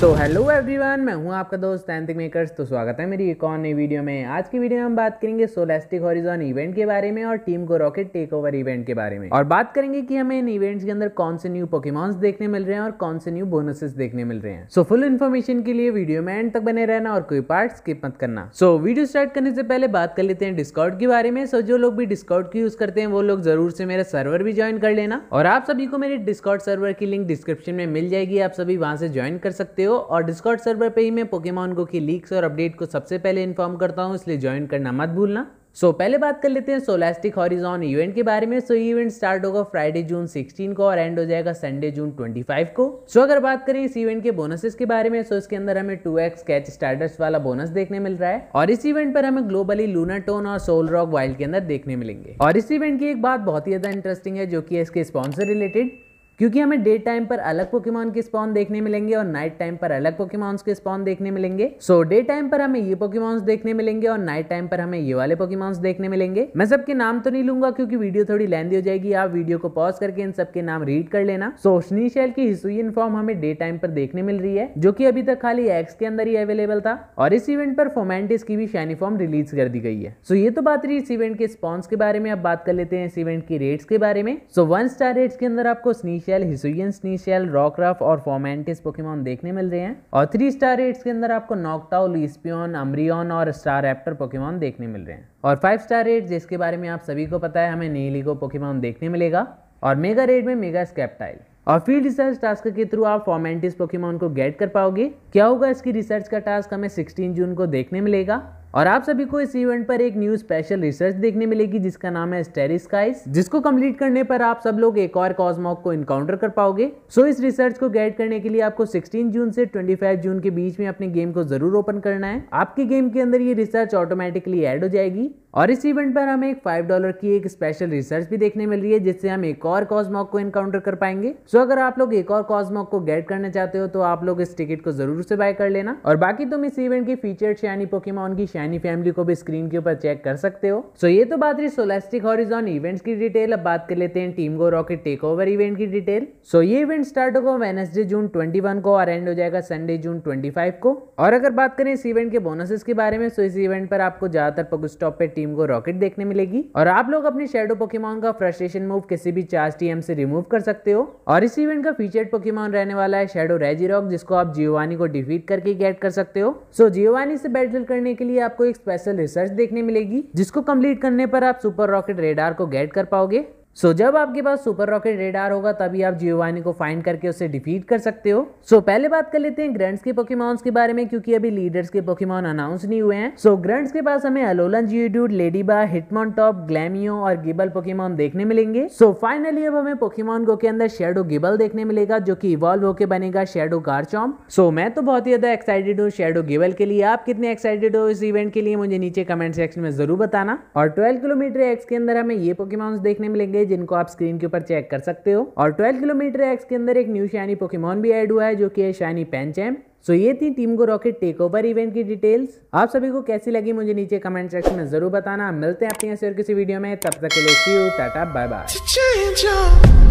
तो hello everyone मैं हूं आपका दोस्त एंथिक मेकर्स तो स्वागत है मेरी एक और नई वीडियो में आज की वीडियो में हम बात करेंगे सोलेस्टिक हॉरिजॉन इवेंट के बारे में और team GO Rocket takeover event के बारे में और बात करेंगे कि हमें इन इवेंट्स के अंदर कौन से न्यू पोकेमॉन्स देखने मिल रहे हैं और कौन से न्यू बोनसेस देखने मिल रहे हैं सो फुल इन्फॉर्मेशन के लिए वीडियो में एंड तक बने रहना और कोई पार्ट स्किप मत करना सो so, वीडियो स्टार्ट करने से पहले बात कर लेते हैं डिस्काउट के बारे में सो जो लोग भी डिस्काउट की यूज करते हैं वो लोग जरूर से मेरा सर्वर भी ज्वाइन कर लेना और आप सभी को मेरे डिस्काउट सर्वर की लिंक डिस्क्रिप्शन में मिल जाएगी आप सभी वहां से ज्वाइन कर सकते सकते हो और डिस्कॉर्ड सर्वर पे ही मैं पोकेमॉन गो की लीक्स और अपडेट को सबसे पहले इन्फॉर्म करता हूँ इसलिए ज्वाइन करना मत भूलना सो so, पहले बात कर लेते हैं सोलास्टिक हॉरिजॉन इवेंट के बारे में सो so, इवेंट स्टार्ट होगा फ्राइडे जून 16 को और एंड हो जाएगा संडे जून 25 को सो so, अगर बात करें इस इवेंट के बोनसेस के बारे में सो so, इसके अंदर हमें 2x कैच स्टार्टर्स वाला बोनस देखने मिल रहा है और इस इवेंट पर हमें ग्लोबली लूनाटोन और सोल रॉक वाइल्ड के अंदर देखने मिलेंगे और इस इवेंट की एक बात बहुत ही ज्यादा इंटरेस्टिंग है जो की इसके स्पॉन्सर रिलेटेड क्योंकि हमें डे टाइम पर अलग पोकेमॉन के स्पॉन देखने मिलेंगे और नाइट टाइम पर अलग पोकेमॉन्स के स्पॉन देखने मिलेंगे सो डे टाइम पर हमें ये पोकेमॉन्स देखने मिलेंगे और नाइट टाइम पर हमें ये वाले पोकेमॉन्स देखने मिलेंगे मैं सबके नाम तो नहीं लूंगा क्योंकि वीडियो थोड़ी लेंदी हो जाएगी आप वीडियो को पॉज करके इन सबके नाम रीड कर लेना सो स्नीशेल की हिस्सू फॉर्म हमें डे टाइम पर देखने मिल रही है जो की अभी तक खाली एक्स के अंदर ही अवेलेबल था और इस इवेंट पर फोमेंटिस की भी शाइनी फॉर्म रिलीज कर दी गई है सो ये तो बात रही इस इवेंट के स्पॉन्स के बारे में अब बात कर लेते हैं इस इवेंट की रेट्स के बारे में सो वन स्टार रेट्स के अंदर आपको स्नीश सीशेल हिसुयन स्नीशेल रॉकराफ और फॉर्मेंटिस पोकेमॉन देखने मिल रहे हैं और थ्री स्टार रेट्स के अंदर आपको नॉकटाउ लिस्पियन अम्ब्रियन और स्टार एप्टर पोकेमॉन देखने मिल रहे हैं और फाइव स्टार रेट जिसके बारे में आप सभी को पता है हमें नीलिगो पोकेमॉन देखने मिलेगा और मेगा रेट में मेगा स्कैप्टाइल और फील्ड रिसर्च टास्क के थ्रू आप फॉर्मेंटिस पोकेमॉन को गेट कर पाओगे क्या होगा इसकी रिसर्च का टास्क हमें 16 जून को देखने मिलेगा और आप सभी को इस इवेंट पर एक न्यू स्पेशल रिसर्च देखने मिलेगी जिसका नाम है स्काइस जिसको कंप्लीट करने पर आप सब लोग एक और कॉस्मॉक को इनकाउंटर कर पाओगे सो इस रिसर्च को गाइड करने के लिए आपको 16 जून से 25 जून के बीच में अपने गेम को जरूर ओपन करना है आपके गेम के अंदर ये रिसर्च ऑटोमेटिकली एड हो जाएगी और इस इवेंट पर हमें एक फाइव डॉलर की एक स्पेशल रिसर्च भी देखने मिल रही है जिससे हम एक और कॉस्मॉक को इनकाउंटर कर पाएंगे सो अगर आप लोग एक और कॉस्मॉक को गेट करना चाहते हो तो आप लोग इस टिकट को जरूर से बाय कर लेना और बाकी तुम इस इवेंट की फीचर शैनी पोकेमॉन की शैनी फैमिली को भी स्क्रीन के ऊपर चेक कर सकते हो सो ये तो बात रही सोलेस्टिक हॉरिजॉन इवेंट की डिटेल अब बात कर लेते हैं team GO Rocket takeover event की डिटेल सो ये इवेंट स्टार्ट होगा वेनसडे जून ट्वेंटी को और एंड हो जाएगा संडे जून ट्वेंटी को और अगर बात करें इस इवेंट के बोनसेस के बारे में सो इस इवेंट पर आपको ज्यादातर पगस्टॉप पे टीम टीम को रॉकेट देखने मिलेगी और आप लोग अपने शेडो पोकेमॉन का फ्रस्ट्रेशन मूव किसी भी चार्ज टीएम से रिमूव कर सकते हो और इस इवेंट का फीचर्ड पोकेमॉन रहने वाला है शेडो रेजिरॉक जिसको आप जियोवानी को डिफीट करके गेट कर सकते हो सो जियोवानी से बैटल करने के लिए आपको एक स्पेशल रिसर्च देखने मिलेगी जिसको कम्प्लीट करने पर आप सुपर रॉकेट रेडार को गेट कर पाओगे सो so, जब आपके पास सुपर रॉकेट रेडार होगा तभी आप जियोवानी को फाइंड करके उसे डिफीट कर सकते हो सो so, पहले बात कर लेते हैं ग्रंट्स के पोकेमॉन्स के बारे में क्योंकि अभी लीडर्स के पोकेमॉन अनाउंस नहीं हुए हैं सो so, ग्रंट्स के पास हमें अलोलन जियोड्यूड लेडीबा हिटमॉन टॉप ग्लैमियो और गिबल पोकेमॉन देखने मिलेंगे सो so, फाइनली अब हमें पोकेमॉन गो के अंदर शेडो गिबल देखने मिलेगा जो की इवॉल्व होकर बनेगा शेडो गार्चॉम सो so, मैं तो बहुत ही ज्यादा एक्साइटेड हूँ शेडो गिबल के लिए आप कितने एक्साइटेड हो इस इवेंट के लिए मुझे नीचे कमेंट सेक्शन में जरूर बताना और ट्वेल्व किलोमीटर एक्स के अंदर हमें ये पोकेमॉन्स देखने मिलेंगे है जिनको आप स्क्रीन के ऊपर चेक कर सकते हो और ट्वेल्व किलोमीटर एक्स के अंदर एक न्यू शाइनी पोकेमोन भी ऐड हुआ है जो कि है शाइनी पेनचैम सो ये थी team GO Rocket takeover event की डिटेल्स आप सभी को कैसी लगी मुझे नीचे कमेंट सेक्शन में जरूर बताना मिलते हैं अपने किसी वीडियो में तब तक के लिए टाटा बाय बाय